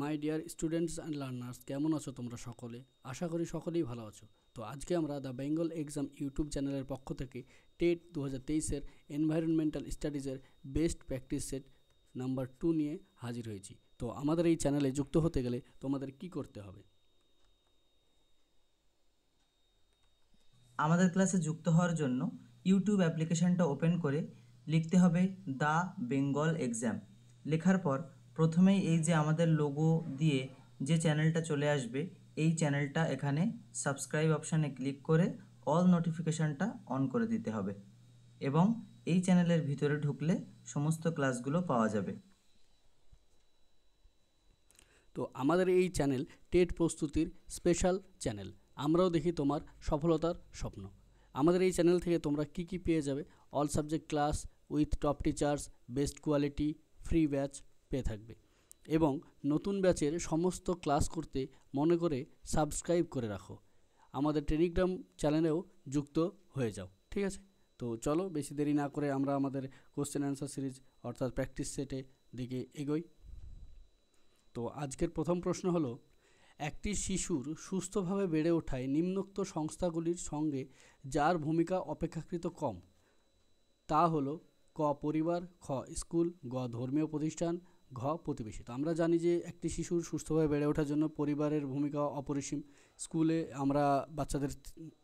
my dear students and learners কেমন আছো তোমরা সকলে আশা করি সকলেই ভালো আছো তো আজকে আমরা দ্য বেঙ্গল এক্সাম ইউটিউব চ্যানেলের পক্ষ থেকে টেট দু হাজার তেইশের এনভায়রনমেন্টাল স্টাডিজের best practice set number two নিয়ে হাজির হয়েছি তো আমাদের এই চ্যানেলে যুক্ত হতে গেলে তোমাদের কি করতে হবে আমাদের ক্লাসে যুক্ত হওয়ার জন্য ইউটিউব অ্যাপ্লিকেশানটা ওপেন করে লিখতে হবে দ্য বেঙ্গল এক্সাম লেখার পর প্রথমেই এই যে আমাদের লোগো দিয়ে যে চ্যানেলটা চলে আসবে এই চ্যানেলটা এখানে সাবস্ক্রাইব অপশানে ক্লিক করে অল নোটিফিকেশানটা অন করে দিতে হবে এবং এই চ্যানেলের ভিতরে ঢুকলে সমস্ত ক্লাসগুলো পাওয়া যাবে তো আমাদের এই চ্যানেল টেট প্রস্তুতির স্পেশাল চ্যানেল আমরাও দেখি তোমার সফলতার স্বপ্ন আমাদের এই চ্যানেল থেকে তোমরা কি কি পেয়ে যাবে all subject class with top teachers best quality free batch পেয়ে থাকবে এবং নতুন ব্যাচের সমস্ত ক্লাস করতে মনে করে সাবস্ক্রাইব করে রাখো আমাদের টেলিগ্রাম চ্যানেলেও যুক্ত হয়ে যাও ঠিক আছে তো চলো বেশি দেরি না করে আমরা আমাদের কোশ্চেন অ্যান্সার সিরিজ অর্থাৎ প্র্যাকটিস সেটে দিকে এগোই তো আজকের প্রথম প্রশ্ন হলো একটি শিশুর সুস্থভাবে বেড়ে ওঠায় নিম্নোক্ত সংস্থাগুলির সঙ্গে যার ভূমিকা অপেক্ষাকৃত কম তা হলো ক পরিবার খ স্কুল গ ধর্মীয় প্রতিষ্ঠান ঘ প্রতিবেশী তো আমরা জানি যে একটি শিশুর সুস্থভাবে বেড়ে ওঠার জন্য পরিবারের ভূমিকা অপরিসীম স্কুলে আমরা বাচ্চাদের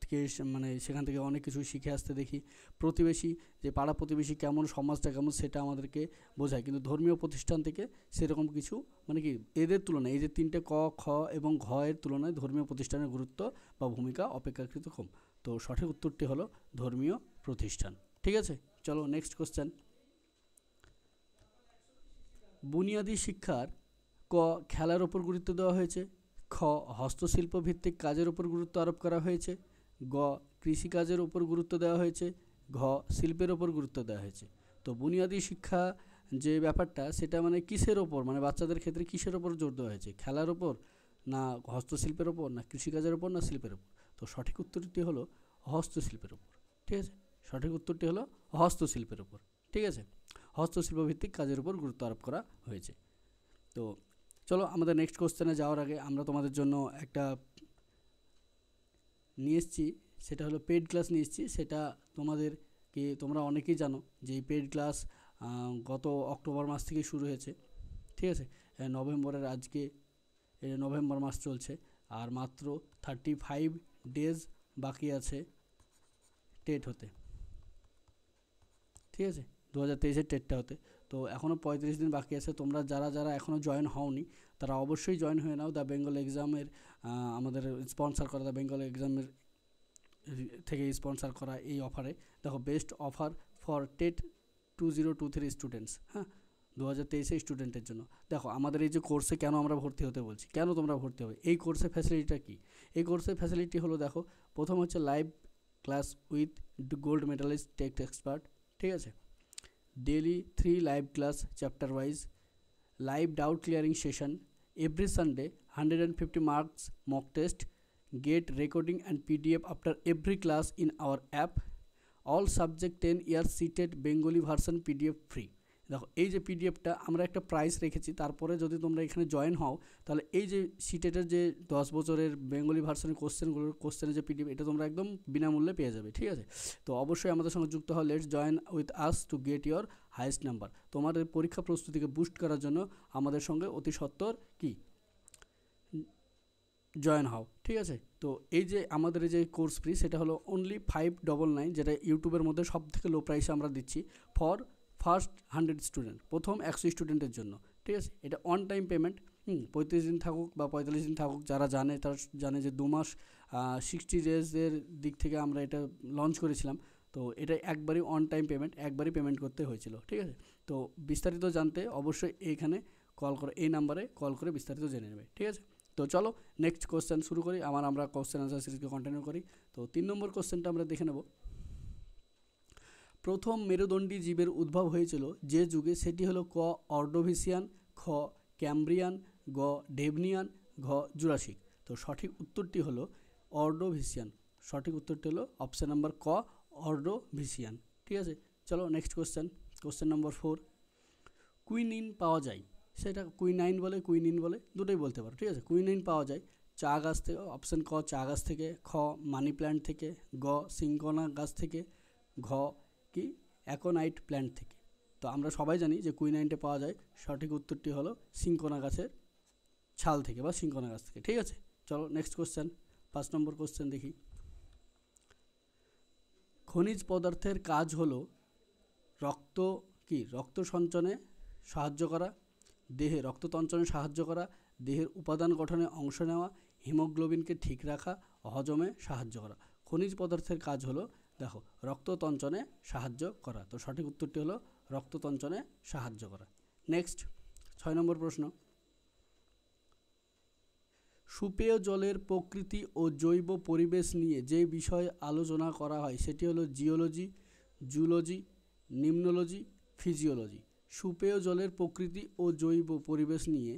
থেকে মানে সেখান থেকে অনেক কিছু শিখে আসতে দেখি প্রতিবেশী যে পাড়া প্রতিবেশী কেমন সমাজটা কেমন সেটা আমাদেরকে বোঝায় কিন্তু ধর্মীয় প্রতিষ্ঠান থেকে সেরকম কিছু মানে কি এদের তুলনায় এই যে তিনটে ক খ এবং ঘ এর তুলনায় ধর্মীয় প্রতিষ্ঠানের গুরুত্ব বা ভূমিকা অপেক্ষাকৃত কম তো সঠিক উত্তরটি হলো ধর্মীয় প্রতিষ্ঠান ঠিক আছে চলো নেক্সট কোশ্চেন বুনিয়াদী শিক্ষার ক খেলার ওপর গুরুত্ব দেওয়া হয়েছে খ হস্তশিল্প ভিত্তিক কাজের ওপর গুরুত্ব আরোপ করা হয়েছে গ কৃষিকাজের ওপর গুরুত্ব দেওয়া হয়েছে ঘ শিল্পের ওপর গুরুত্ব দেওয়া হয়েছে তো বুনিয়াদী শিক্ষা যে ব্যাপারটা সেটা মানে কিসের ওপর মানে বাচ্চাদের ক্ষেত্রে কিসের ওপর জোর দেওয়া হয়েছে খেলার ওপর না হস্তশিল্পের ওপর না কৃষিকাজের ওপর না শিল্পের ওপর তো সঠিক উত্তরটি হলো হস্তশিল্পের ওপর ঠিক আছে সঠিক উত্তরটি হলো হস্তশিল্পের ওপর ঠিক আছে হস্তশিল্পভিত্তিক কাজের উপর গুরুত্ব আরোপ করা হয়েছে তো চলো আমাদের নেক্সট কোশ্চেনে যাওয়ার আগে আমরা তোমাদের জন্য একটা নিয়ে এসেছি সেটা হলো পেড ক্লাস নিয়ে এসেছি সেটা তোমাদেরকে তোমরা অনেকেই জানো যে এই পেড ক্লাস গত অক্টোবর মাস থেকে শুরু হয়েছে ঠিক আছে নভেম্বরের আজকে নভেম্বর মাস চলছে আর মাত্র থার্টি ফাইভ ডেজ বাকি আছে টেট হতে ঠিক আছে দু হাজার তেইশের টেটটা হতে তো এখনও পঁয়ত্রিশ দিন বাকি আছে তোমরা যারা যারা এখনও জয়েন হওনি তারা অবশ্যই জয়েন হয়ে নাও দ্য বেঙ্গল এক্সামের আমাদের স্পন্সার করা দ্য বেঙ্গল এক্সামের থেকে স্পন্সার করা এই অফারে দেখো best offer for TET two zero two three students হ্যাঁ দু হাজার তেইশে স্টুডেন্টের জন্য দেখো আমাদের এই যে কোর্সে কেন আমরা ভর্তি হতে বলছি কেন তোমরা ভর্তি হবে এই কোর্সের ফ্যাসিলিটিটা কী এই কোর্সের ফ্যাসিলিটি হলো দেখো প্রথম হচ্ছে live class with gold medalist tech expert ঠিক আছে daily three live class chapter wise live doubt clearing session every sunday 150 marks mock test get recording and pdf after every class in our app all subject 10 years seated bengali version pdf free দেখো এই যে পিডিএফটা আমরা একটা price রেখেছি তারপরে যদি তোমরা এখানে জয়েন হও তাহলে এই যে সিটেটের যে দশ বছরের বেঙ্গলি ভার্সনের কোশ্চেনগুলোর কোশ্চেনের যে পিডিএফ এটা তোমরা একদম বিনামূল্যে পেয়ে যাবে ঠিক আছে তো অবশ্যই আমাদের সঙ্গে যুক্ত হও let's join with us to get your highest number তোমাদের পরীক্ষা প্রস্তুতিকে বুস্ট করার জন্য আমাদের সঙ্গে অতি সত্বর কি জয়েন হও ঠিক আছে তো এই যে আমাদের যে কোর্স ফ্রি সেটা হলো অনলি ফাইভ ডবল নাইন যেটা ইউটিউবের মধ্যে সব থেকে লো প্রাইসে আমরা দিচ্ছি ফর ফার্স্ট হান্ড্রেড স্টুডেন্ট প্রথম একশো স্টুডেন্টের জন্য ঠিক আছে এটা অন টাইম পেমেন্ট হুম পঁয়ত্রিশ দিন থাকুক বা পঁয়তাল্লিশ দিন থাকুক যারা জানে তারা জানে যে দু মাস সিক্সটি ডেজের দিক থেকে আমরা এটা লঞ্চ করেছিলাম তো এটা একবারই অন টাইম পেমেন্ট একবারই পেমেন্ট করতে হয়েছিল ঠিক আছে তো বিস্তারিত জানতে অবশ্যই এইখানে কল করে এই নাম্বারে কল করে বিস্তারিত জেনে নেবে ঠিক আছে তো চলো নেক্সট কোশ্চেন শুরু করি আমার আমরা কোশ্চেন আনসার সিরিজকে কন্টিনিউ করি তো তিন নম্বর কোশ্চেনটা আমরা দেখে নেবো প্রথম মেরুদণ্ডী জীবের উদ্ভব হয়েছিল যে যুগে সেটি হলো ক অর্ডোভিসিয়ান খ ক্যাম্ব্রিয়ান গ ডেভনিয়ান ঘ জুরাসিক তো সঠিক উত্তরটি হলো অর্ডোভিসিয়ান সঠিক উত্তরটি হলো অপশান নাম্বার ক অর্ডোভিসিয়ান ঠিক আছে চলো next question question number four quinine পাওয়া যায় সেটা কুইনাইন বলে কুইনিন বলে দুটোই বলতে পারো ঠিক আছে কুইনাইন পাওয়া যায় চা গাছ থেকে অপশান ক চা গাছ থেকে খ মানি প্ল্যান্ট থেকে গ সিঙ্কনা গাছ থেকে ঘ কি অ্যাকোনাইট প্ল্যান্ট থেকে তো আমরা সবাই জানি যে কুইনাইনটা পাওয়া যায় সঠিক উত্তরটি হলো সিঙ্কোনা গাছের ছাল থেকে বা সিঙ্কোনা গাছ থেকে ঠিক আছে চলো নেক্সট কোশ্চেন পাঁচ নম্বর কোশ্চেন দেখি খনিজ পদার্থের কাজ হলো রক্ত কি রক্ত সঞ্চনে সাহায্য করা দেহে রক্ত তঞ্চনে সাহায্য করা দেহের উপাদান গঠনে অংশ নেওয়া হিমোগ্লোবিনকে ঠিক রাখা হজমে সাহায্য করা খনিজ পদার্থের কাজ হলো দেখো রক্ততঞ্চনে সাহায্য করা তো সঠিক উত্তরটি হলো রক্ততঞ্চনে সাহায্য করা নেক্সট ছয় নম্বর প্রশ্ন সুপেয় জলের প্রকৃতি ও জৈব পরিবেশ নিয়ে যে বিষয় আলোচনা করা হয় সেটি হলো জিওলজি জুলজি নিম্নোলজি ফিজিওলজি সুপেয় জলের প্রকৃতি ও জৈব পরিবেশ নিয়ে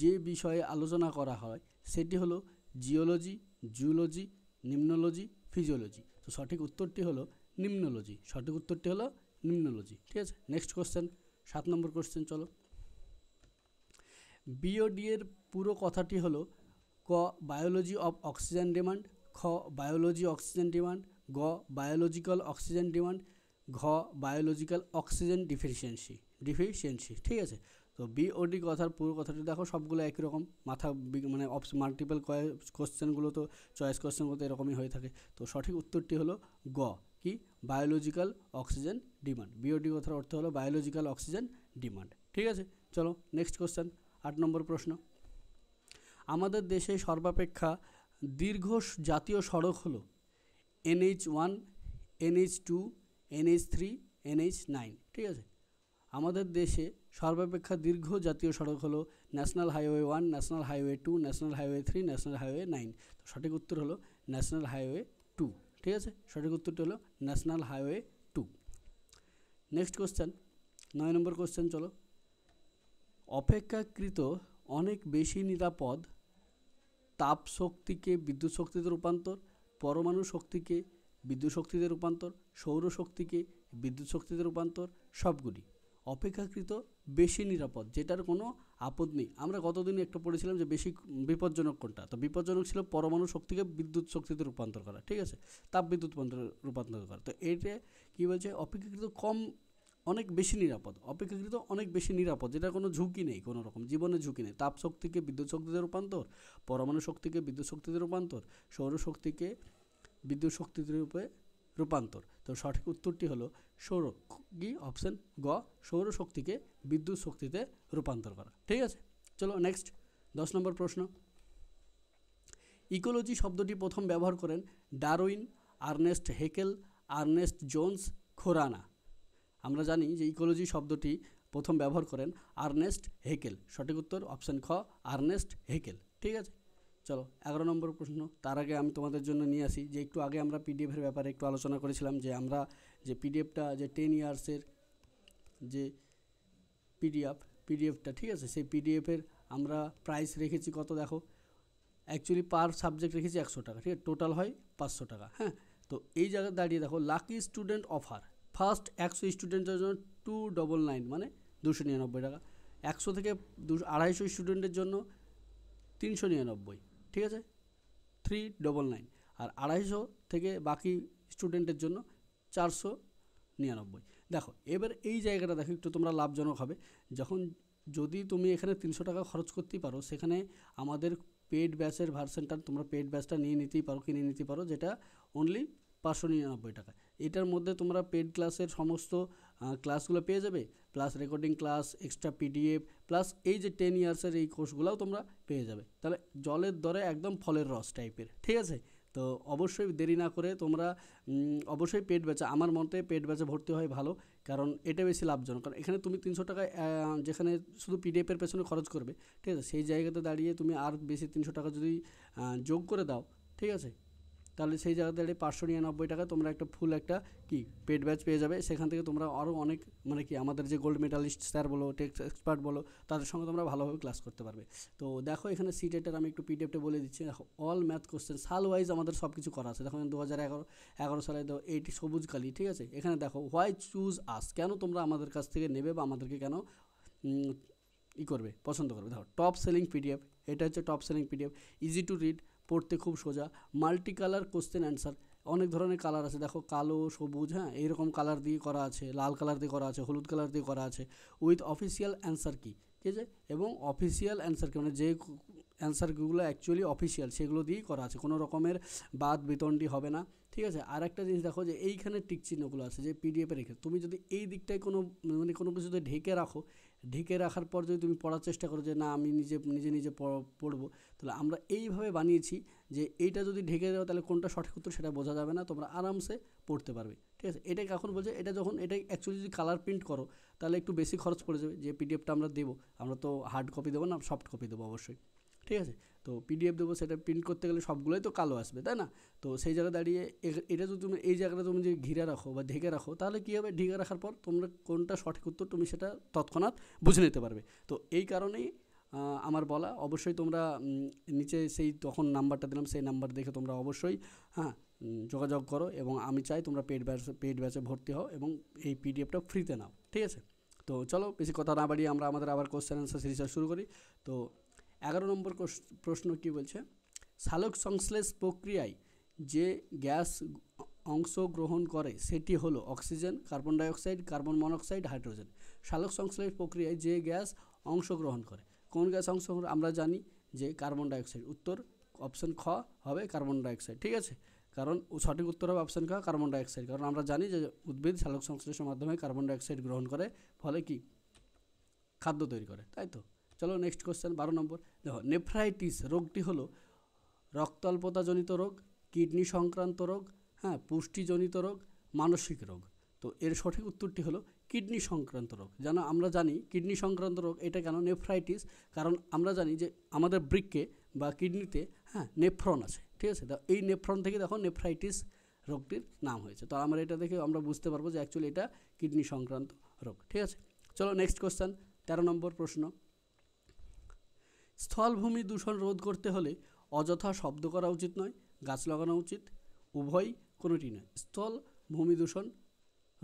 যে বিষয়ে আলোচনা করা হয় সেটি হলো জিওলজি জুলজি নিম্নোলজি ফিজিওলজি তো সঠিক উত্তরটি হলো নিম্নলজি সঠিক উত্তরটি হলো নিম্নলজি ঠিক আছে নেক্সট কোশ্চেন সাত নম্বর কোশ্চেন চলো বিওডি এর পুরো কথাটি হলো ক বায়োলজি অফ অক্সিজেন ডিমান্ড খ বায়োলজি অক্সিজেন ডিমান্ড গ বায়োলজিক্যাল অক্সিজেন ডিমান্ড ঘ বায়োলজিক্যাল অক্সিজেন ডিফিসিয়েন্সি ডিফিসিয়েন্সি ঠিক আছে তো বিওডি কথার পুরো কথাটি দেখো সবগুলো একই রকম মাথা মানে অপস মাল্টিপল কোয়েশ্চেনগুলো তো চয়েস কোয়েশ্চেনগুলো তো এরকমই হয়ে থাকে তো সঠিক উত্তরটি হলো গ কি বায়োলজিক্যাল অক্সিজেন ডিমান্ড বিওডি কথার অর্থ হলো বায়োলজিক্যাল অক্সিজেন ডিমান্ড ঠিক আছে চলো নেক্সট কোশ্চেন আট নম্বর প্রশ্ন আমাদের দেশে সর্বাপেক্ষা দীর্ঘ জাতীয় সড়ক হলো NH one NH two NH three NH nine ঠিক আছে আমাদের দেশে সর্বাপেক্ষা দীর্ঘ জাতীয় সড়ক হলো national highway one national highway two national highway three national highway nine তো সঠিক উত্তর হলো ন্যাশনাল হাইওয়ে টু ঠিক আছে সঠিক উত্তরটি হলো national highway two next question নয় নম্বর কোশ্চেন চলো অপেক্ষাকৃত অনেক বেশি নিরাপদ তাপ শক্তিকে বিদ্যুৎ শক্তিতে রূপান্তর পরমাণু শক্তিকে বিদ্যুৎ শক্তিতে রূপান্তর সৌরশক্তিকে বিদ্যুৎ শক্তিতে রূপান্তর সবগুলি অপেক্ষাকৃত বেশি নিরাপদ যেটার কোনো আপদ নেই আমরা গতদিন একটা পড়েছিলাম যে বেশি বিপজ্জনক কোনটা তো বিপজ্জনক ছিল পরমাণু শক্তিকে বিদ্যুৎ শক্তিতে রূপান্তর করা ঠিক আছে তাপ বিদ্যুৎ রূপান্তর করা তো এইটা কী বলছে অপেক্ষাকৃত কম অনেক বেশি নিরাপদ অপেক্ষাকৃত অনেক বেশি নিরাপদ যেটা কোনো ঝুঁকি নেই কোনো রকম জীবনে ঝুঁকি নেই তাপ শক্তিকে বিদ্যুৎ শক্তিতে রূপান্তর পরমাণু শক্তিকে বিদ্যুৎ শক্তিতে রূপান্তর সৌরশক্তিকে বিদ্যুৎ শক্তিতে রূপে রূপান্তর তো সঠিক উত্তরটি হলো সৌর কি অপশান গ সৌরশক্তিকে বিদ্যুৎ শক্তিতে রূপান্তর করা ঠিক আছে চলো নেক্সট দশ নম্বর প্রশ্ন ইকোলজি শব্দটি প্রথম ব্যবহার করেন Darwin Ernst Haeckel Ernest Jones Khorana আমরা জানি যে ইকোলজি শব্দটি প্রথম ব্যবহার করেন আর্নেস্ট হেকেল সঠিক উত্তর অপশান খ আর্নেস্ট হেকেল ঠিক আছে চলো এগারো নম্বর প্রশ্ন তার আগে আমি তোমাদের জন্য নিয়ে আসি যে একটু আগে আমরা পিডিএফের ব্যাপারে একটু আলোচনা করেছিলাম যে আমরা যে পিডিএফটা যে টেন ইয়ার্সের যে পিডিএফ পিডিএফটা ঠিক আছে সেই পিডিএফের আমরা প্রাইস রেখেছি কত দেখো অ্যাকচুয়ালি পার সাবজেক্ট রেখেছি একশো টাকা ঠিক আছে টোটাল হয় পাঁচশো টাকা হ্যাঁ তো এই জায়গায় দাঁড়িয়ে দেখো লাকি স্টুডেন্ট অফার ফার্স্ট একশো স্টুডেন্টের জন্য টু ডবল নাইন মানে দুশো নিরানব্বই টাকা একশো থেকে দুশো আড়াইশো স্টুডেন্টের জন্য তিনশো নিরানব্বই ঠিক আছে থ্রি ডবল নাইন আর আড়াইশো থেকে বাকি স্টুডেন্টের জন্য চারশো নিরানব্বই দেখো এবার এই জায়গাটা দেখো একটু তোমরা লাভজনক হবে যখন যদি তুমি এখানে তিনশো টাকা খরচ করতেই পারো সেখানে আমাদের পেড ব্যাচের ভার্সেনটা তোমরা পেড ব্যাচটা নিয়ে নিতেই পারো কিনে নিতে পারো যেটা অনলি পাঁচশো নিরানব্বই টাকা এটার মধ্যে তোমরা পেড ক্লাসের সমস্ত ক্লাসগুলো পেয়ে যাবে plus recording class extra PDF plus এই যে টেন ইয়ার্সের এই কোর্সগুলোও তোমরা পেয়ে যাবে তাহলে জলের দরে একদম ফলের রস টাইপের ঠিক আছে তো অবশ্যই দেরি না করে তোমরা অবশ্যই পেট বেচা আমার মতে পেট বেচা ভর্তি হয় ভালো কারণ এটা বেশি লাভজনক কারণ এখানে তুমি তিনশো টাকা যেখানে শুধু পিডিএফের পেছনে খরচ করবে ঠিক আছে সেই জায়গাতে দাঁড়িয়ে তুমি আর বেশি তিনশো টাকা যদি যোগ করে দাও ঠিক আছে তাহলে সেই জায়গা দাঁড়িয়ে পাঁচশো নিরানব্বই টাকা তোমরা একটা ফুল একটা কি পেড ব্যাচ পেয়ে যাবে সেখান থেকে তোমরা আরও অনেক মানে কি আমাদের যে গোল্ড মেডালিস্ট স্যার বলো টেক্স এক্সপার্ট বলো তাদের সঙ্গে তোমরা ভালোভাবে ক্লাস করতে পারবে তো দেখো এখানে সিট এটার আমি একটু পিডিএফটা বলে দিচ্ছি অল ম্যাথ কোশ্চেন সাল ওয়াইজ আমাদের সব কিছু করা আছে দেখো দু হাজার এগারো এগারো সালে তো এইটি সবুজ কালি ঠিক আছে এখানে দেখো হোয়াই চুজ আস কেন তোমরা আমাদের কাছ থেকে নেবে বা আমাদেরকে কেন ই করবে পছন্দ করবে দেখো টপ সেলিং পিডিএফ এটা হচ্ছে top selling PDF easy to read পড়তে খুব সোজা মাল্টি কালার কোশ্চেন অ্যান্সার অনেক ধরনের কালার আছে দেখো কালো সবুজ হ্যাঁ এইরকম কালার দিয়ে করা আছে লাল কালার দিয়ে করা আছে হলুদ কালার দিয়ে করা আছে উইথ অফিসিয়াল অ্যান্সার কি ঠিক আছে এবং অফিসিয়াল অ্যান্সার কি মানে যে অ্যান্সারগুলো অ্যাকচুয়ালি অফিসিয়াল সেগুলো দিয়েই করা আছে কোনো রকমের বাদ বিতণ্ডি হবে না ঠিক আছে আর একটা জিনিস দেখো যে এইখানে টিক চিহ্নগুলো আছে যে পিডিএফে রেখে তুমি যদি এই দিকটায় কোনো মানে কোনো কিছুতে ঢেকে রাখো ঢেকে রাখার পর যদি তুমি পড়ার চেষ্টা করো যে না আমি নিজে নিজে নিজে পড়বো তাহলে আমরা এইভাবে বানিয়েছি যে এইটা যদি ঢেকে দেওয়া তাহলে কোনটা সঠিক উত্তর সেটা বোঝা যাবে না তোমরা আরামসে পড়তে পারবে ঠিক আছে এটাকে এখন বলছে এটা যখন এটা অ্যাকচুয়ালি যদি কালার প্রিন্ট করো তাহলে একটু বেশি খরচ পড়ে যাবে যে পিডিএফটা আমরা দেবো আমরা তো হার্ড কপি দেবো না সফট কপি দেবো অবশ্যই ঠিক আছে তো পিডিএফ দেবো সেটা প্রিন্ট করতে গেলে সবগুলোই তো কালো আসবে তাই না তো সেই জায়গায় দাঁড়িয়ে এটা যদি তুমি এই জায়গাটা তুমি যদি ঘিরে রাখো বা ঢেকে রাখো তাহলে কী হবে ঢেকে রাখার পর তোমরা কোনটা সঠিক উত্তর তুমি সেটা তৎক্ষণাৎ বুঝে নিতে পারবে তো এই কারণেই আমার বলা অবশ্যই তোমরা নিচে সেই তখন নাম্বারটা দিলাম সেই নাম্বার দেখে তোমরা অবশ্যই হ্যাঁ যোগাযোগ করো এবং আমি চাই তোমরা পেড ব্যাচ পেড ব্যাচে ভর্তি হও এবং এই পিডিএফটা ফ্রিতে নাও ঠিক আছে তো চলো বেশি কথা না বাড়িয়ে আমরা আমাদের আবার কোশ্চেন অ্যান্সার সিরিজটা শুরু করি তো এগারো নম্বর প্রশ্ন কি বলছে সালোক সংশ্লেষ প্রক্রিয়ায় যে গ্যাস অংশগ্রহণ করে সেটি হলো oxygen carbon dioxide carbon monoxide hydrogen সালোক সংশ্লেষ প্রক্রিয়ায় যে গ্যাস অংশগ্রহণ করে কোন গ্যাস অংশ আমরা জানি যে কার্বন ডাইঅক্সাইড উত্তর অপশন খ হবে কার্বন ডাইঅক্সাইড ঠিক আছে কারণ সঠিক উত্তর হবে অপশন খ কার্বন ডাইঅক্সাইড কারণ আমরা জানি যে উদ্ভিদ সালোক সংশ্লেষের মাধ্যমে কার্বন ডাইঅক্সাইড গ্রহণ করে ফলে কি খাদ্য তৈরি করে তাই তো চলো নেক্সট কোশ্চেন বারো নম্বর দেখো নেফ্রাইটিস রোগটি হলো রক্তাল্পতাজনিত রোগ কিডনি সংক্রান্ত রোগ হ্যাঁ পুষ্টিজনিত রোগ মানসিক রোগ তো এর সঠিক উত্তরটি হলো কিডনি সংক্রান্ত রোগ যেন আমরা জানি কিডনি সংক্রান্ত রোগ এটা কেন নেফ্রাইটিস কারণ আমরা জানি যে আমাদের বৃক্কে বা কিডনিতে হ্যাঁ নেফ্রন আছে ঠিক আছে এই নেফ্রন থেকে দেখো নেফ্রাইটিস রোগটির নাম হয়েছে তো আমরা এটা দেখে আমরা বুঝতে পারবো যে অ্যাকচুয়ালি এটা কিডনি সংক্রান্ত রোগ ঠিক আছে চলো নেক্সট কোশ্চেন তেরো নম্বর প্রশ্ন স্থলভূমি দূষণ রোধ করতে হলে অযথা শব্দ করা উচিত নয় গাছ লাগানো উচিত উভয় কোনোটি নয় স্থল ভূমি দূষণ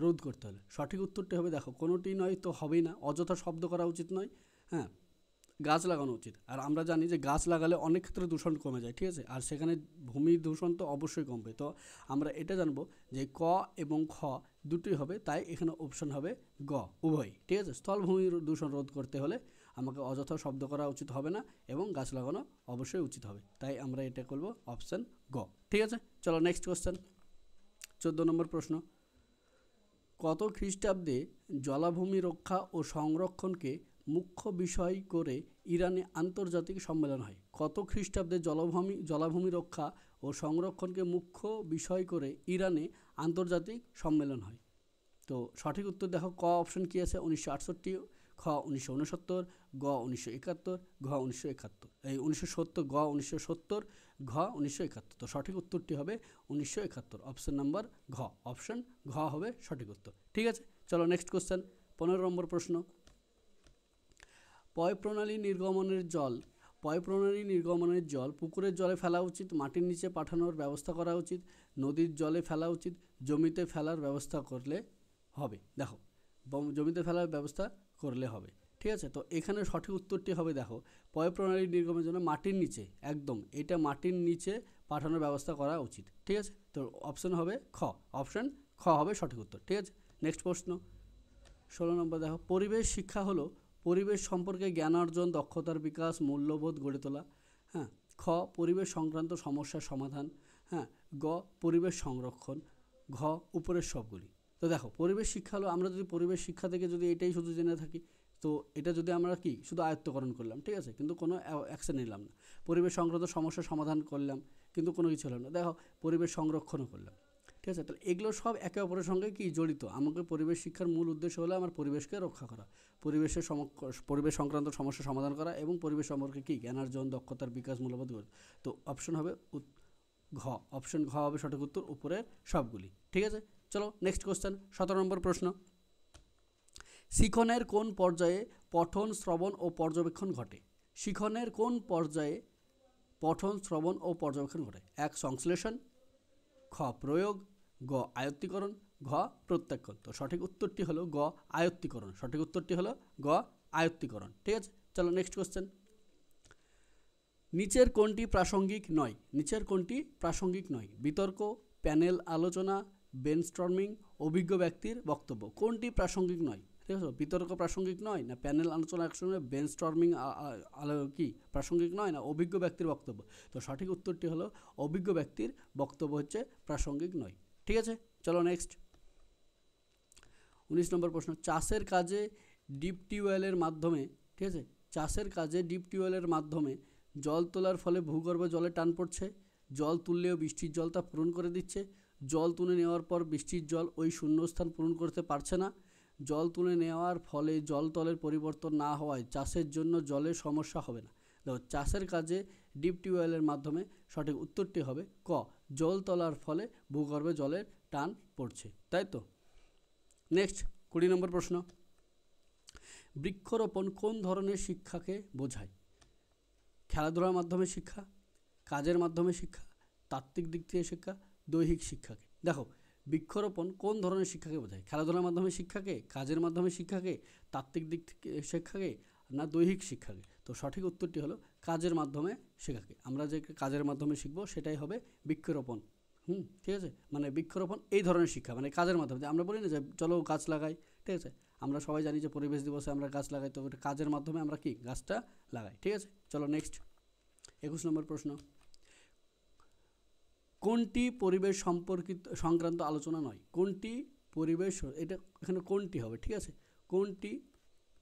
রোধ করতে হলে সঠিক উত্তরটি হবে দেখো কোনোটি নয় তো হবেই না অযথা শব্দ করা উচিত নয় হ্যাঁ গাছ লাগানো উচিত আর আমরা জানি যে গাছ লাগালে অনেক ক্ষেত্রে দূষণ কমে যায় ঠিক আছে আর সেখানে ভূমি দূষণ তো অবশ্যই কমবে তো আমরা এটা জানবো যে ক এবং খ দুটোই হবে তাই এখানে অপশন হবে গ উভয় ঠিক আছে স্থলভূমি দূষণ রোধ করতে হলে আমাকে অযথা শব্দ করা উচিত হবে না এবং গাছ লাগানো অবশ্যই উচিত হবে তাই আমরা এটা করব অপশান গ ঠিক আছে চলো নেক্সট কোশ্চেন চোদ্দো নম্বর প্রশ্ন কত খ্রিস্টাব্দে জলাভূমি রক্ষা ও সংরক্ষণকে মুখ্য বিষয় করে ইরানে আন্তর্জাতিক সম্মেলন হয় কত খ্রিস্টাব্দে জলভূমি জলাভূমি রক্ষা ও সংরক্ষণকে মুখ্য বিষয় করে ইরানে আন্তর্জাতিক সম্মেলন হয় তো সঠিক উত্তর দেখো ক অপশন কী আছে উনিশশো আটষট্টি খ উনিশশো উনসত্তর গ উনিশশো একাত্তর ঘ উনিশশো একাত্তর এই উনিশশো সত্তর গ উনিশশো সত্তর ঘ উনিশশো একাত্তর তো সঠিক উত্তরটি হবে উনিশশো একাত্তর অপশন নাম্বার ঘ অপশান ঘ হবে সঠিক উত্তর ঠিক আছে চলো নেক্সট কোশ্চেন পনেরো নম্বর প্রশ্ন পয়প্রণালী নির্গমনের জল পয়প্রণালী নির্গমনের জল পুকুরের জলে ফেলা উচিত মাটির নিচে পাঠানোর ব্যবস্থা করা উচিত নদীর জলে ফেলা উচিত জমিতে ফেলার ব্যবস্থা করলে হবে দেখো জমিতে ফেলার ব্যবস্থা করলে হবে ঠিক আছে তো এখানে সঠিক উত্তরটি হবে দেখো প্রণালী নির্গমের জন্য মাটির নিচে একদম এটা মাটির নিচে পাঠানোর ব্যবস্থা করা উচিত ঠিক আছে তো অপশন হবে খ অপশন খ হবে সঠিক উত্তর ঠিক আছে নেক্সট প্রশ্ন ষোলো নম্বর দেখো পরিবেশ শিক্ষা হলো পরিবেশ সম্পর্কে জ্ঞান অর্জন দক্ষতার বিকাশ মূল্যবোধ গড়ে তোলা হ্যাঁ খ পরিবেশ সংক্রান্ত সমস্যার সমাধান হ্যাঁ গ পরিবেশ সংরক্ষণ ঘ উপরের সবগুলি তো দেখো পরিবেশ শিক্ষা হলো আমরা যদি পরিবেশ শিক্ষা থেকে যদি এটাই শুধু জেনে থাকি তো এটা যদি আমরা কি শুধু আয়ত্তকরণ করলাম ঠিক আছে কিন্তু কোনো অ্যাকশন নিলাম না পরিবেশ সংক্রান্ত সমস্যা সমাধান করলাম কিন্তু কোনো কিছু হলাম না দেখো পরিবেশ সংরক্ষণও করলাম ঠিক আছে তাহলে এগুলো সব একে অপরের সঙ্গে কি জড়িত আমাকে পরিবেশ শিক্ষার মূল উদ্দেশ্য হলো আমার পরিবেশকে রক্ষা করা পরিবেশের সম পরিবেশ সংক্রান্ত সমস্যা সমাধান করা এবং পরিবেশ সম্পর্কে কী জ্ঞানার্জন দক্ষতার বিকাশ মূল্যবোধ তো অপশন হবে ঘ অপশন ঘ হবে সঠিক উত্তর উপরের সবগুলি ঠিক আছে চলো নেক্সট কোশ্চেন সতেরো নম্বর প্রশ্ন শিখনের কোন পর্যায়ে পঠন শ্রবণ ও পর্যবেক্ষণ ঘটে শিখনের কোন পর্যায়ে পঠন শ্রবণ ও পর্যবেক্ষণ ঘটে এক সংশ্লেষণ খ প্রয়োগ গ আয়ত্তীকরণ ঘ প্রত্যাখ্যান তো সঠিক উত্তরটি হলো গ আয়ত্তীকরণ সঠিক উত্তরটি হলো গ আয়ত্তীকরণ ঠিক আছে চলো নেক্সট কোশ্চেন নিচের কোনটি প্রাসঙ্গিক নয় নিচের কোনটি প্রাসঙ্গিক নয় বিতর্ক প্যানেল আলোচনা বেনস্টর্মিং অভিজ্ঞ ব্যক্তির বক্তব্য কোনটি প্রাসঙ্গিক নয় ঠিক আছে বিতর্ক প্রাসঙ্গিক নয় না প্যানেল আলোচনা একসঙ্গে বেনস্টর্মিং কি প্রাসঙ্গিক নয় না অভিজ্ঞ ব্যক্তির বক্তব্য তো সঠিক উত্তরটি হলো অভিজ্ঞ ব্যক্তির বক্তব্য হচ্ছে প্রাসঙ্গিক নয় ঠিক আছে চলো নেক্সট উনিশ নম্বর প্রশ্ন চাষের কাজে ডিপ টিউবওয়েলের মাধ্যমে ঠিক আছে চাষের কাজে ডিপ টিউবওয়েলের মাধ্যমে জল তোলার ফলে ভূগর্ভ জলে টান পড়ছে জল তুললেও বৃষ্টির জল তা পূরণ করে দিচ্ছে জল তুলে নেওয়ার পর বৃষ্টির জল ওই শূন্যস্থান পূরণ করতে পারছে না জল তুলে নেওয়ার ফলে জলতলের পরিবর্তন না হওয়ায় চাষের জন্য জলের সমস্যা হবে না দেখো চাষের কাজে ডিপ টিউবওয়েলের মাধ্যমে সঠিক উত্তরটি হবে ক জল তলার ফলে ভূগর্ভে জলের টান পড়ছে তাই তো নেক্সট কুড়ি নম্বর প্রশ্ন বৃক্ষরোপণ কোন ধরনের শিক্ষাকে বোঝায় খেলাধুলার মাধ্যমে শিক্ষা কাজের মাধ্যমে শিক্ষা তাত্ত্বিক দিক থেকে শিক্ষা দৈহিক শিক্ষাকে দেখো বৃক্ষরোপণ কোন ধরনের শিক্ষাকে বোঝায় খেলাধুলার মাধ্যমে শিক্ষাকে কাজের মাধ্যমে শিক্ষাকে তাত্ত্বিক দিক থেকে শিক্ষাকে না দৈহিক শিক্ষাকে তো সঠিক উত্তরটি হলো কাজের মাধ্যমে শেখাকে আমরা যে কাজের মাধ্যমে শিখব সেটাই হবে বৃক্ষরোপণ হুম ঠিক আছে মানে বৃক্ষরোপণ এই ধরনের শিক্ষা মানে কাজের মাধ্যমে আমরা বলি না যে চলো গাছ লাগাই ঠিক আছে আমরা সবাই জানি যে পরিবেশ দিবসে আমরা গাছ লাগাই তো কাজের মাধ্যমে আমরা কি গাছটা লাগাই ঠিক আছে চলো নেক্সট একুশ নম্বর প্রশ্ন কোনটি পরিবেশ সম্পর্কিত সংক্রান্ত আলোচনা নয় কোনটি পরিবেশ এটা এখানে কোনটি হবে ঠিক আছে কোনটি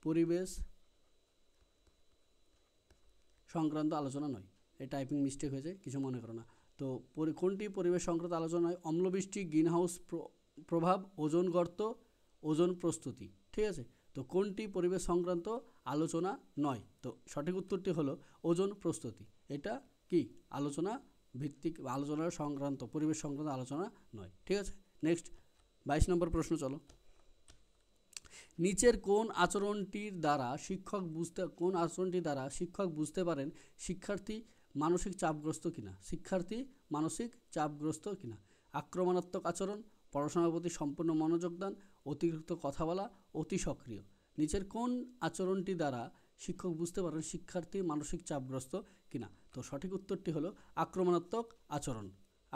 পরিবেশ সংক্রান্ত আলোচনা নয় এই টাইপিং মিস্টেক হয়েছে কিছু মনে করো না তো কোনটি পরিবেশ সংক্রান্ত আলোচনা নয় অম্লবৃষ্টি গ্রিনহাউস প্রভাব ওজন গর্ত ওজন প্রস্তুতি ঠিক আছে তো কোনটি পরিবেশ সংক্রান্ত আলোচনা নয় তো সঠিক উত্তরটি হলো ওজন প্রস্তুতি এটা কি আলোচনা ভিত্তিক আলোচনা সংক্রান্ত পরিবেশ সংক্রান্ত আলোচনা নয় ঠিক আছে নেক্সট বাইশ নম্বর প্রশ্ন চলো নিচের কোন আচরণটির দ্বারা শিক্ষক বুঝতে কোন আচরণটি দ্বারা শিক্ষক বুঝতে পারেন শিক্ষার্থী মানসিক চাপগ্রস্ত কিনা শিক্ষার্থী মানসিক চাপগ্রস্ত কিনা আক্রমণাত্মক আচরণ পড়াশোনার প্রতি সম্পূর্ণ মনোযোগদান অতিরিক্ত কথা বলা অতি সক্রিয় নিচের কোন আচরণটি দ্বারা শিক্ষক বুঝতে পারেন শিক্ষার্থী মানসিক চাপগ্রস্ত কিনা তো সঠিক উত্তরটি হলো আক্রমণাত্মক আচরণ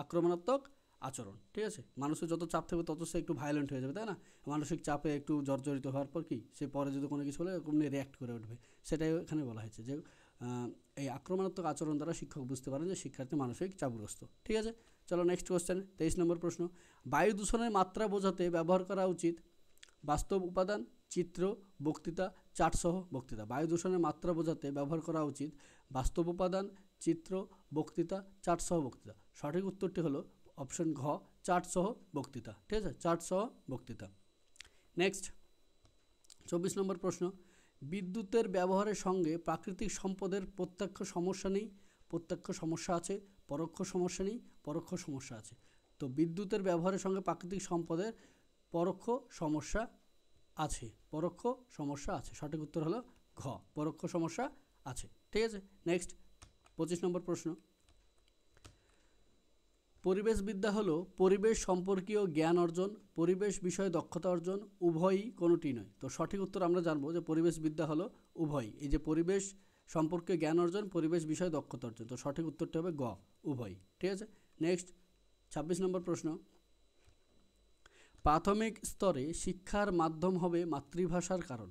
আক্রমণাত্মক আচরণ ঠিক আছে মানুষের যত চাপ থাকবে তত সে একটু ভায়োলেন্ট হয়ে যাবে তাই না মানসিক চাপে একটু জর্জরিত হওয়ার পর কি সে পরে যদি কোনো কিছু হলে ওমনি রিয়াক্ট করে উঠবে সেটাই এখানে বলা হয়েছে যে এই আক্রমণাত্মক আচরণ দ্বারা শিক্ষক বুঝতে পারেন যে শিক্ষার্থী মানসিক চাপগ্রস্ত ঠিক আছে চলো নেক্সট কোয়েশ্চেন তেইশ নম্বর প্রশ্ন বায়ু দূষণের মাত্রা বোঝাতে ব্যবহার করা উচিত বাস্তব উপাদান চিত্র বক্তৃতা চার্টসহ বক্তৃতা বায়ু দূষণের মাত্রা বোঝাতে ব্যবহার করা উচিত বাস্তব উপাদান চিত্র বক্তৃতা সহ বক্তৃতা সঠিক উত্তরটি হলো অপশন ঘ চার্টসহ বক্তৃতা ঠিক আছে সহ বক্তৃতা নেক্সট চব্বিশ নম্বর প্রশ্ন বিদ্যুতের ব্যবহারের সঙ্গে প্রাকৃতিক সম্পদের প্রত্যক্ষ সমস্যা নেই প্রত্যক্ষ সমস্যা আছে পরোক্ষ সমস্যা নেই পরোক্ষ সমস্যা আছে তো বিদ্যুতের ব্যবহারের সঙ্গে প্রাকৃতিক সম্পদের পরোক্ষ সমস্যা আছে পরোক্ষ সমস্যা আছে সঠিক উত্তর হলো ঘ পরোক্ষ সমস্যা আছে ঠিক আছে নেক্সট পঁচিশ নম্বর প্রশ্ন পরিবেশবিদ্যা হলো পরিবেশ সম্পর্কীয় জ্ঞান অর্জন পরিবেশ বিষয়ে দক্ষতা অর্জন উভয়ই কোনোটি নয় তো সঠিক উত্তর আমরা জানবো যে পরিবেশবিদ্যা হলো উভয় এই যে পরিবেশ সম্পর্কে জ্ঞান অর্জন পরিবেশ বিষয়ে দক্ষতা অর্জন তো সঠিক উত্তরটি হবে গ উভয় ঠিক আছে নেক্সট ছাব্বিশ নম্বর প্রশ্ন প্রাথমিক স্তরে শিক্ষার মাধ্যম হবে মাতৃভাষার কারণ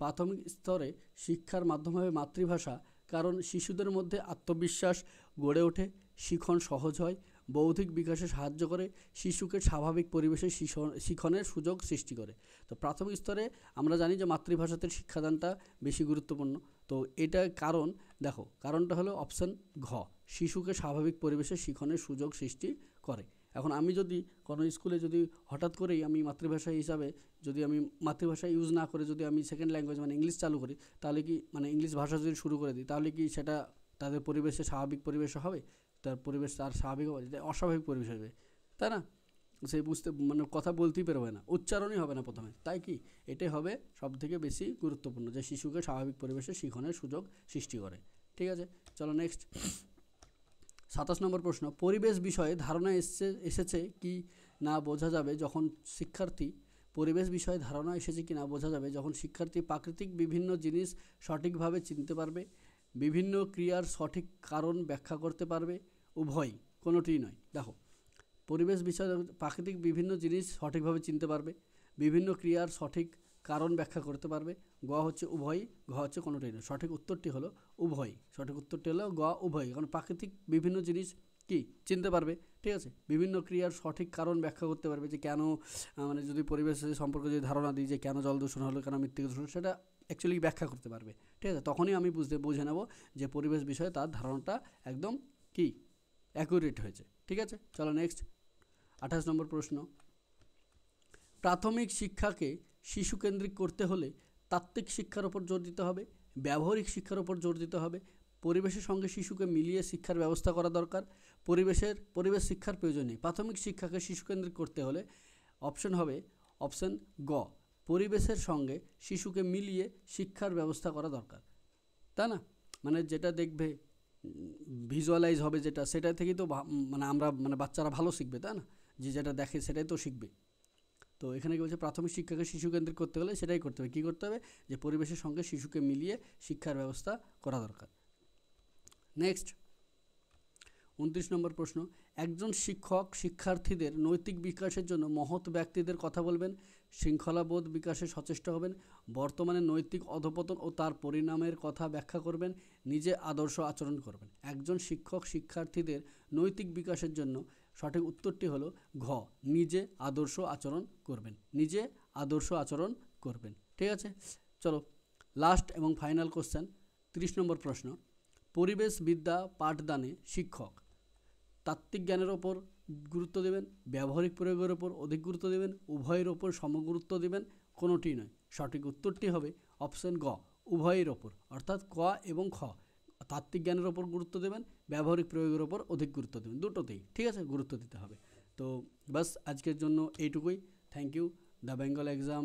প্রাথমিক স্তরে শিক্ষার মাধ্যম হবে মাতৃভাষা কারণ শিশুদের মধ্যে আত্মবিশ্বাস গড়ে ওঠে শিখন সহজ হয় বৌদ্ধিক বিকাশে সাহায্য করে শিশুকে স্বাভাবিক পরিবেশে শিখনের সুযোগ সৃষ্টি করে তো প্রাথমিক স্তরে আমরা জানি যে মাতৃভাষাতে শিক্ষাদানটা বেশি গুরুত্বপূর্ণ তো এটা কারণ দেখো কারণটা হলো অপশান ঘ শিশুকে স্বাভাবিক পরিবেশে শিখনের সুযোগ সৃষ্টি করে এখন আমি যদি কোনো স্কুলে যদি হঠাৎ করেই আমি মাতৃভাষা হিসাবে যদি আমি মাতৃভাষা ইউজ না করে যদি আমি সেকেন্ড ল্যাঙ্গুয়েজ মানে ইংলিশ চালু করি তাহলে কি মানে ইংলিশ ভাষা যদি শুরু করে দিই তাহলে কি সেটা তাদের পরিবেশে স্বাভাবিক পরিবেশে হবে তার পরিবেশ তার স্বাভাবিক হবে অস্বাভাবিক পরিবেশ হবে তাই না সে বুঝতে মানে কথা বলতেই পারবে না উচ্চারণই হবে না প্রথমে তাই কি এটাই হবে সবথেকে বেশি গুরুত্বপূর্ণ যে শিশুকে স্বাভাবিক পরিবেশে শিখনের সুযোগ সৃষ্টি করে ঠিক আছে চলো নেক্সট সাতাশ নম্বর প্রশ্ন পরিবেশ বিষয়ে ধারণা এসছে এসেছে কি না বোঝা যাবে যখন শিক্ষার্থী পরিবেশ বিষয়ে ধারণা এসেছে কি না বোঝা যাবে যখন শিক্ষার্থী প্রাকৃতিক বিভিন্ন জিনিস সঠিকভাবে চিনতে পারবে বিভিন্ন ক্রিয়ার সঠিক কারণ ব্যাখ্যা করতে পারবে উভয় কোনোটিই নয় দেখো পরিবেশ বিষয়ে প্রাকৃতিক বিভিন্ন জিনিস সঠিকভাবে চিনতে পারবে বিভিন্ন ক্রিয়ার সঠিক কারণ ব্যাখ্যা করতে পারবে গ হচ্ছে উভয় ঘ হচ্ছে কোনোটাই না সঠিক উত্তরটি হলো উভয় সঠিক উত্তরটি হলো গ উভয় কারণ প্রাকৃতিক বিভিন্ন জিনিস কি চিনতে পারবে ঠিক আছে বিভিন্ন ক্রিয়ার সঠিক কারণ ব্যাখ্যা করতে পারবে যে কেন মানে যদি পরিবেশের সম্পর্কে যদি ধারণা দিই যে কেন জল দূষণ হলো কেন মৃত্তিকা দূষণ সেটা অ্যাকচুয়ালি ব্যাখ্যা করতে পারবে ঠিক আছে তখনই আমি বুঝতে বুঝে নেব যে পরিবেশ বিষয়ে তার ধারণাটা একদম কি অ্যাকুরেট হয়েছে ঠিক আছে চলো নেক্সট আঠাশ নম্বর প্রশ্ন প্রাথমিক শিক্ষাকে শিশুকেন্দ্রিক করতে হলে তাত্ত্বিক শিক্ষার ওপর জোর দিতে হবে ব্যবহারিক শিক্ষার ওপর জোর দিতে হবে পরিবেশের সঙ্গে শিশুকে মিলিয়ে শিক্ষার ব্যবস্থা করা দরকার পরিবেশের পরিবেশ শিক্ষার প্রয়োজন নেই প্রাথমিক শিক্ষাকে শিশুকেন্দ্রিক করতে হলে অপশন হবে অপশন গ পরিবেশের সঙ্গে শিশুকে মিলিয়ে শিক্ষার ব্যবস্থা করা দরকার তা না মানে যেটা দেখবে ভিজুয়ালাইজ হবে যেটা সেটা থেকেই তো মানে আমরা মানে বাচ্চারা ভালো শিখবে তাই না যে যেটা দেখে সেটাই তো শিখবে তো এখানে কি বলছে প্রাথমিক শিক্ষাকে শিশু কেন্দ্রিক করতে গেলে সেটাই করতে হবে কী করতে হবে যে পরিবেশের সঙ্গে শিশুকে মিলিয়ে শিক্ষার ব্যবস্থা করা দরকার নেক্সট উনত্রিশ নম্বর প্রশ্ন একজন শিক্ষক শিক্ষার্থীদের নৈতিক বিকাশের জন্য মহৎ ব্যক্তিদের কথা বলবেন শৃঙ্খলাবোধ বিকাশে সচেষ্ট হবেন বর্তমানে নৈতিক অধপতন ও তার পরিণামের কথা ব্যাখ্যা করবেন নিজে আদর্শ আচরণ করবেন একজন শিক্ষক শিক্ষার্থীদের নৈতিক বিকাশের জন্য সঠিক উত্তরটি হলো ঘ নিজে আদর্শ আচরণ করবেন নিজে আদর্শ আচরণ করবেন ঠিক আছে চলো লাস্ট এবং ফাইনাল কোশ্চেন ত্রিশ নম্বর প্রশ্ন পরিবেশ বিদ্যা পাঠদানে শিক্ষক তাত্ত্বিক জ্ঞানের ওপর গুরুত্ব দেবেন ব্যবহারিক প্রয়োগের ওপর অধিক গুরুত্ব দেবেন উভয়ের ওপর সমগুরুত্ব দেবেন কোনোটি নয় সঠিক উত্তরটি হবে অপশন গ উভয়ের ওপর অর্থাৎ ক এবং খ তাত্ত্বিক জ্ঞানের ওপর গুরুত্ব দেবেন ব্যবহারিক প্রয়োগের ওপর অধিক গুরুত্ব দেবেন দুটোতেই ঠিক আছে গুরুত্ব দিতে হবে তো বাস আজকের জন্য এইটুকুই thank you the Bengal exam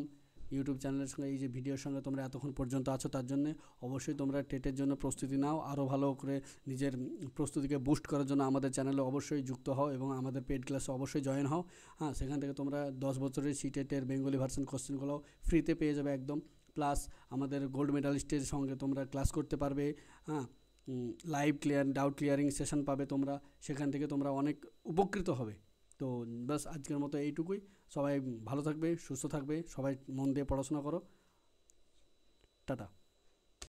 YouTube চ্যানেলের সঙ্গে এই যে ভিডিওর সঙ্গে তোমরা এতক্ষণ পর্যন্ত আছো তার জন্য অবশ্যই তোমরা টেটের জন্য প্রস্তুতি নাও আরও ভালো করে নিজের প্রস্তুতিকে বুস্ট করার জন্য আমাদের চ্যানেলে অবশ্যই যুক্ত হও এবং আমাদের পেড ক্লাসে অবশ্যই জয়েন হও হ্যাঁ সেখান থেকে তোমরা দশ বছরের সিটেটের বেঙ্গলি ভার্সন কোশ্চেনগুলো ফ্রিতে পেয়ে যাবে একদম প্লাস আমাদের গোল্ড মেডালিস্টের সঙ্গে তোমরা ক্লাস করতে পারবে হ্যাঁ live clear doubt clearing session পাবে তোমরা সেখান থেকে তোমরা অনেক উপকৃত হবে তো বাস আজকের মতো এইটুকুই সবাই ভালো থাকবে সুস্থ থাকবে সবাই মন দিয়ে পড়াশোনা করো টাটা